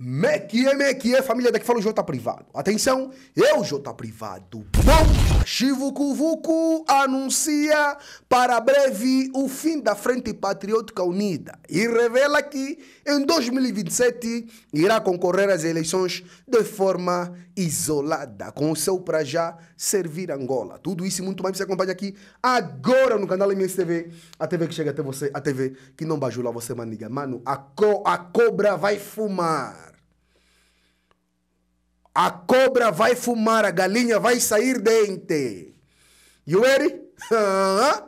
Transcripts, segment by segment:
Mequie, mequie, família, daqui fala o Jota Privado. Atenção, eu, Jota Privado. Bom, Chivuco Vucu anuncia para breve o fim da Frente Patriótica Unida e revela que em 2027 irá concorrer às eleições de forma isolada, com o seu para já servir Angola. Tudo isso e muito mais você acompanha aqui agora no canal MSTV, a TV que chega até você, a TV que não bajula você, maniga. Mano, a, co a cobra vai fumar a cobra vai fumar, a galinha vai sair dente. You ready?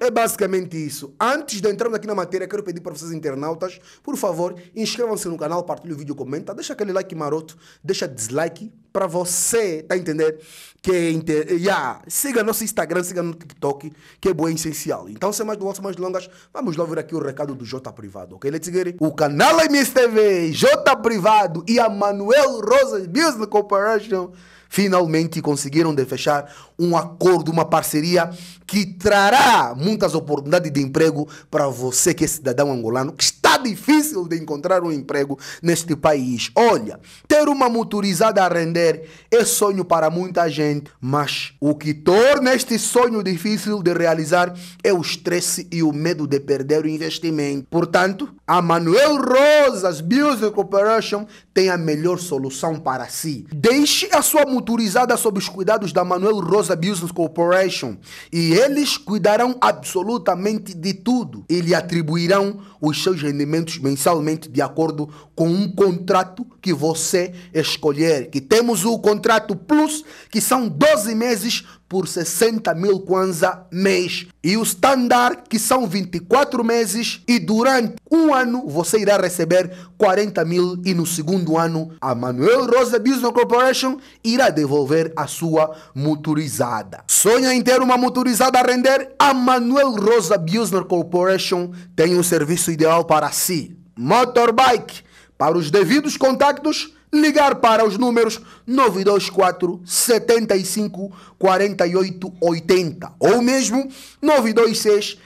É basicamente isso. Antes de entrarmos aqui na matéria, quero pedir para vocês internautas, por favor, inscrevam-se no canal, partilhem o vídeo, comenta, tá? deixa aquele like maroto, deixa dislike para você, tá entendendo? Que é inter... yeah. siga nosso Instagram, siga no TikTok, que é bom, é essencial. Então, sem mais delongas, mais longas, vamos lá ver aqui o recado do J Privado, ok? Let's get it. O canal MSTV, J Privado e a Manuel Rosas Business Corporation finalmente conseguiram de fechar um acordo, uma parceria que trará muitas oportunidades de emprego para você que é cidadão angolano, que está difícil de encontrar um emprego neste país. Olha, ter uma motorizada a render é sonho para muita gente, mas o que torna este sonho difícil de realizar é o estresse e o medo de perder o investimento. Portanto, a Manuel Rosas Business Corporation tem a melhor solução para si. Deixe a sua autorizada sob os cuidados da Manuel Rosa Business Corporation e eles cuidarão absolutamente de tudo e lhe atribuirão os seus rendimentos mensalmente de acordo com um contrato que você escolher. Que temos o contrato Plus, que são 12 meses por 60 mil kwanza mês. E o standard, que são 24 meses, e durante um ano você irá receber 40 mil, e no segundo ano a Manuel Rosa Business Corporation irá devolver a sua motorizada. Sonha em ter uma motorizada a render? A Manuel Rosa Business Corporation tem o um serviço ideal para si. Motorbike. Para os devidos contactos, ligar para os números 924 75 48 80 ou mesmo 926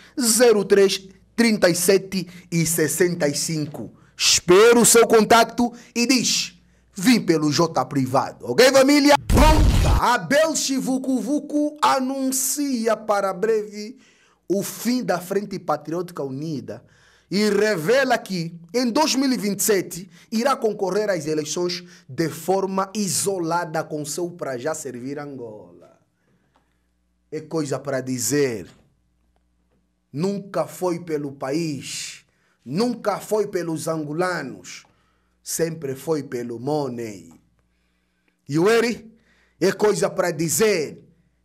03 37 e 65. Espero o seu contato e diz Vim pelo J privado, ok família? Pronta, Abel Chivucu Vucu anuncia para breve o fim da Frente Patriótica Unida e revela que em 2027 irá concorrer às eleições de forma isolada com seu para já servir Angola. É coisa para dizer. Nunca foi pelo país, nunca foi pelos angolanos sempre foi pelo money. E o Eri é coisa para dizer.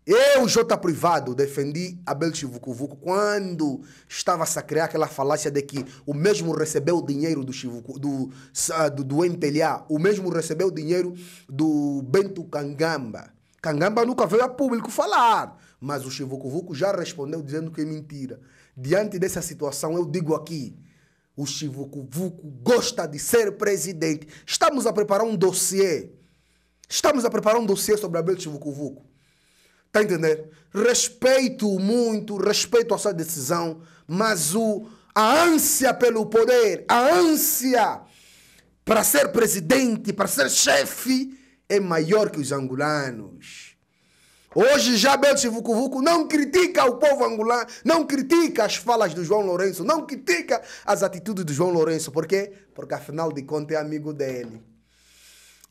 Eu, J. Privado, defendi Abel Chivucuvuco quando estava a criar aquela falácia de que o mesmo recebeu o dinheiro do, Chivucu, do, do, do MPLA, o mesmo recebeu o dinheiro do Bento Cangamba. Cangamba nunca veio a público falar, mas o Chivucuvuco já respondeu dizendo que é mentira. Diante dessa situação, eu digo aqui, o Chivucuvuco gosta de ser presidente. Estamos a preparar um dossiê. Estamos a preparar um dossiê sobre Abel Chivucuvuco. Está a entender? Respeito muito, respeito a sua decisão, mas o, a ânsia pelo poder, a ânsia para ser presidente, para ser chefe, é maior que os angolanos. Hoje já Belce Vucu Vucu não critica o povo angolano, não critica as falas do João Lourenço, não critica as atitudes do João Lourenço. Por quê? Porque afinal de contas é amigo dele.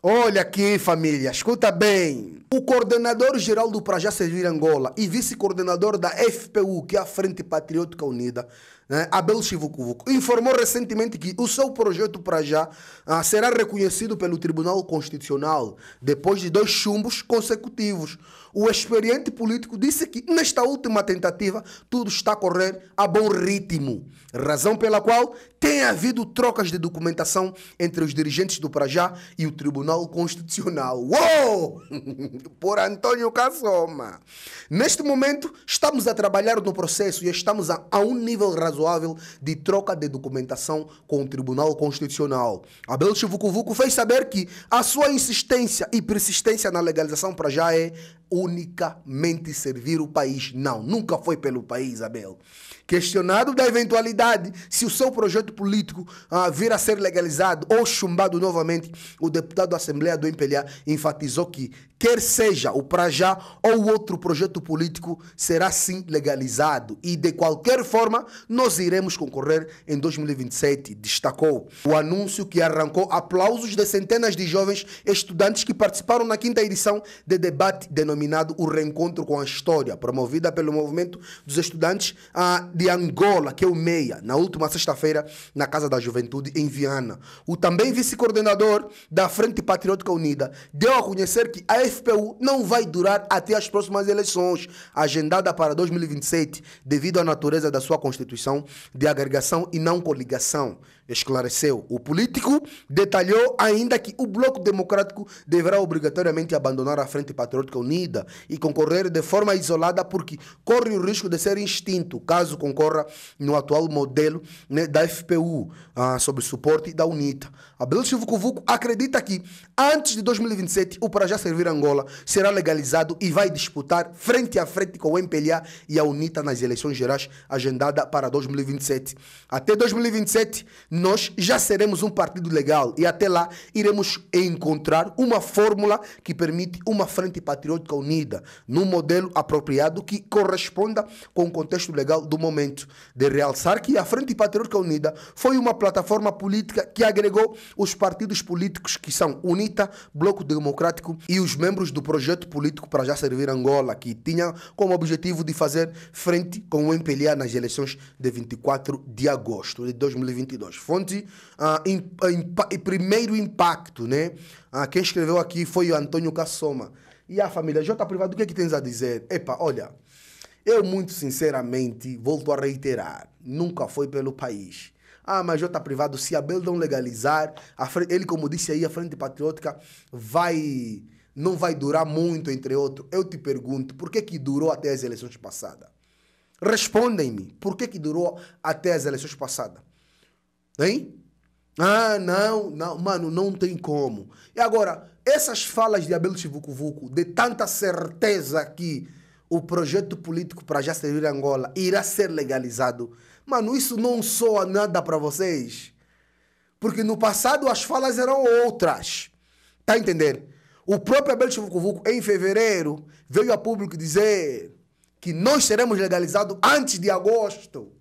Olha aqui, família, escuta bem. O coordenador-geral do Prajá Servir Angola e vice-coordenador da FPU, que é a Frente Patriótica Unida, né, Abel Chivucuvuco, informou recentemente que o seu projeto Prajá ah, será reconhecido pelo Tribunal Constitucional depois de dois chumbos consecutivos. O experiente político disse que nesta última tentativa tudo está a correr a bom ritmo, razão pela qual tem havido trocas de documentação entre os dirigentes do Prajá e o Tribunal Constitucional. Uou! Por Antônio Casoma! Neste momento estamos a trabalhar no processo e estamos a, a um nível razoável de troca de documentação com o Tribunal Constitucional. Abel Chivucuvuco fez saber que a sua insistência e persistência na legalização Prajá é unicamente servir o país. Não, nunca foi pelo país, Abel. Questionado da eventualidade, se o seu projeto político ah, vir a ser legalizado ou chumbado novamente, o deputado da Assembleia do MPLA enfatizou que, quer seja o Prajá ou outro projeto político, será sim legalizado. E, de qualquer forma, nós iremos concorrer em 2027, destacou. O anúncio que arrancou aplausos de centenas de jovens estudantes que participaram na quinta edição de debate denominado denominado O Reencontro com a História, promovida pelo Movimento dos Estudantes ah, de Angola, que é o MEIA, na última sexta-feira, na Casa da Juventude, em Viana. O também vice-coordenador da Frente Patriótica Unida deu a conhecer que a FPU não vai durar até as próximas eleições, agendada para 2027, devido à natureza da sua Constituição de agregação e não coligação esclareceu o político, detalhou ainda que o Bloco Democrático deverá obrigatoriamente abandonar a Frente Patriótica Unida e concorrer de forma isolada, porque corre o risco de ser extinto caso concorra no atual modelo né, da FPU, ah, sob suporte da UNITA. Abel Cuvuco acredita que, antes de 2027, o Para Já Servir Angola será legalizado e vai disputar frente a frente com o MPLA e a UNITA nas eleições gerais agendada para 2027. Até 2027, nós já seremos um partido legal e até lá iremos encontrar uma fórmula que permite uma frente patriótica unida, num modelo apropriado que corresponda com o contexto legal do momento. De realçar que a Frente Patriótica Unida foi uma plataforma política que agregou os partidos políticos que são UNITA, Bloco Democrático e os membros do projeto político para já servir Angola, que tinha como objetivo de fazer frente com o MPLA nas eleições de 24 de agosto de 2022 fonte uh, in, in, primeiro impacto, né? Uh, quem escreveu aqui foi o Antônio Cassoma. E a família J Privado, o que é que tens a dizer? Epa, olha, eu muito sinceramente volto a reiterar, nunca foi pelo país. Ah, mas J Privado, se a Bel não legalizar, frente, ele, como disse aí, a Frente Patriótica vai não vai durar muito, entre outros. Eu te pergunto, por que, que durou até as eleições passadas? Respondem-me, por que, que durou até as eleições passadas? Hein? Ah, não, não, mano, não tem como. E agora, essas falas de Abel Chivuco Vuco, de tanta certeza que o projeto político para já servir Angola irá ser legalizado, mano, isso não soa nada para vocês. Porque no passado as falas eram outras. Tá a entender? O próprio Abel Chivuco Vuco, em fevereiro, veio a público dizer que nós seremos legalizados antes de agosto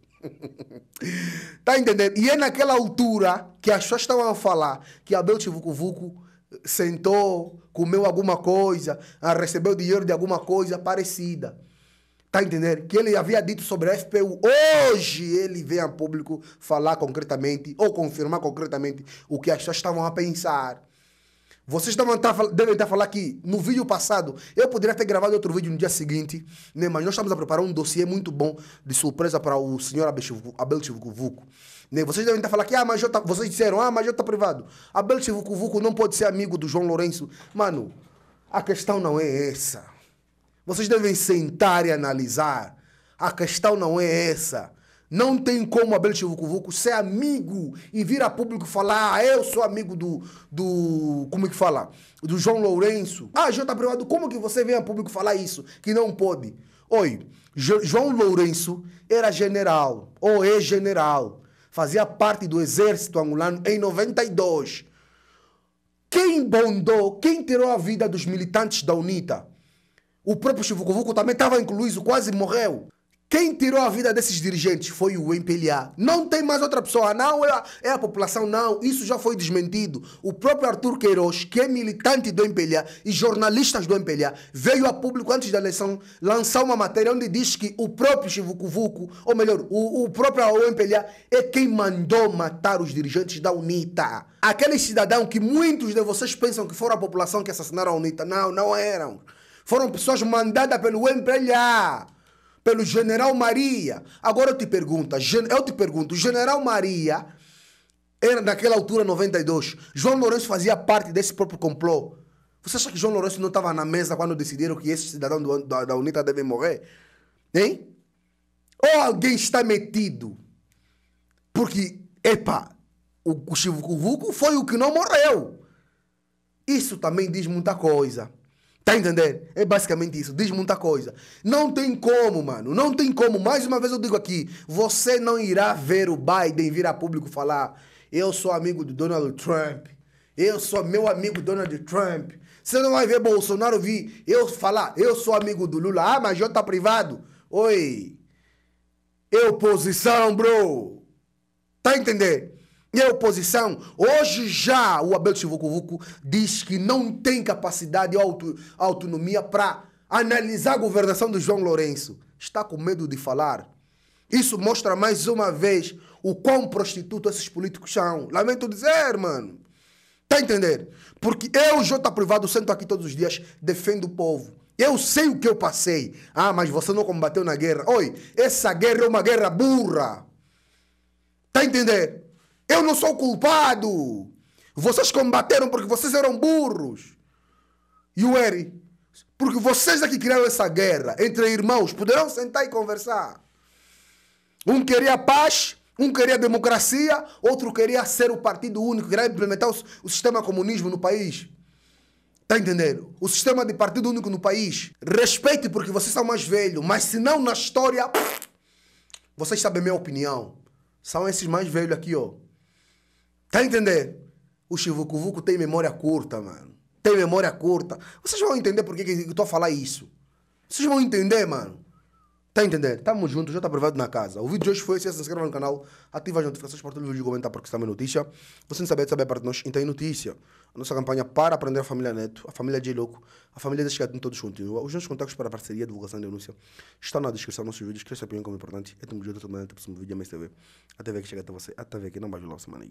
tá entendendo? E é naquela altura que as pessoas estavam a falar que Abel Tivucuvuco sentou, comeu alguma coisa, ah, recebeu dinheiro de alguma coisa parecida. Tá entendendo? Que ele havia dito sobre a FPU. Hoje ele vem a público falar concretamente ou confirmar concretamente o que as pessoas estavam a pensar. Vocês tá devem estar, tá devem estar falar que no vídeo passado eu poderia ter gravado outro vídeo no dia seguinte, né? mas nós estamos a preparar um dossiê muito bom de surpresa para o senhor Abel Chivucuvuco. Né? Vocês devem estar tá falando que ah, mas tá... vocês disseram, ah, mas eu tá privado. Abel Chivucuvuco não pode ser amigo do João Lourenço. Mano, a questão não é essa. Vocês devem sentar e analisar. A questão não é essa. Não tem como Abel Chivucuvuco ser é amigo e vir a público falar, ah, eu sou amigo do, do. Como é que fala? Do João Lourenço. Ah, Jota tá Privado, como que você vem a público falar isso? Que não pode. Oi, João Lourenço era general, ou é general. Fazia parte do exército angolano em 92. Quem bondou, quem tirou a vida dos militantes da UNITA? O próprio Chivucuvuco também estava incluído, quase morreu. Quem tirou a vida desses dirigentes foi o MPLA. Não tem mais outra pessoa, não é a, é a, população, não. Isso já foi desmentido. O próprio Arthur Queiroz, que é militante do MPLA e jornalistas do MPLA, veio a público antes da eleição lançar uma matéria onde diz que o próprio Chivucuvuco, ou melhor, o, o próprio MPLA, é quem mandou matar os dirigentes da UNITA. Aquele cidadão que muitos de vocês pensam que foram a população que assassinaram a UNITA. Não, não eram. Foram pessoas mandadas pelo MPLA pelo General Maria. Agora eu te pergunto, eu te pergunto, General Maria era naquela altura 92. João Lourenço fazia parte desse próprio complô. Você acha que João Lourenço não estava na mesa quando decidiram que esse cidadão do, da, da UNITA deve morrer? Hein? Ou alguém está metido? Porque, epa, o, o Chivuco foi o que não morreu. Isso também diz muita coisa. Tá entendendo É basicamente isso. Diz muita coisa. Não tem como, mano. Não tem como. Mais uma vez eu digo aqui: você não irá ver o Biden vir a público falar. Eu sou amigo do Donald Trump. Eu sou meu amigo Donald Trump. Você não vai ver Bolsonaro vir eu falar. Eu sou amigo do Lula. Ah, mas J tá privado. Oi. oposição, bro. Tá entendendo? entender? e a oposição. Hoje já o Abel Chivucuvuco diz que não tem capacidade ou autonomia para analisar a governação do João Lourenço. Está com medo de falar. Isso mostra mais uma vez o quão prostituto esses políticos são. Lamento dizer, mano. Tá a entender? Porque eu, Jota Privado, sento aqui todos os dias, defendo o povo. Eu sei o que eu passei. Ah, mas você não combateu na guerra. Oi, essa guerra é uma guerra burra. Tá a entender? Eu não sou culpado. Vocês combateram porque vocês eram burros. E o Eri, porque vocês aqui é criaram essa guerra entre irmãos, poderão sentar e conversar. Um queria paz, um queria democracia, outro queria ser o partido único, queria implementar o, sistema comunismo no país. Está entendendo? O sistema de partido único no país. Respeite porque vocês são mais velhos, mas se não na história. vocês sabem a minha opinião. São esses mais velhos aqui, ó. Tá entendendo? O Chivucuvuco tem memória curta, mano. Tem memória curta. Vocês vão entender por que, eu tô a falar isso. Vocês vão entender, mano. Tá entendendo? Tamo junto, já tá aprovado na casa. O vídeo de hoje foi esse. Se inscreva no canal, ativa as notificações, para todo o vídeo comentar porque está uma notícia. Você não sabe, sabe a para nós, então é notícia. A nossa campanha para aprender a família Neto, a família de Louco, a família da em todos continua. Os nossos contatos para parceria, divulgação e denúncia estão na descrição dos nossos vídeos. Cresça a opinião como importante. É tamo junto, é é é até o próximo vídeo, MSTV. A TV que chega até você, Até ver que não vai virar o semana.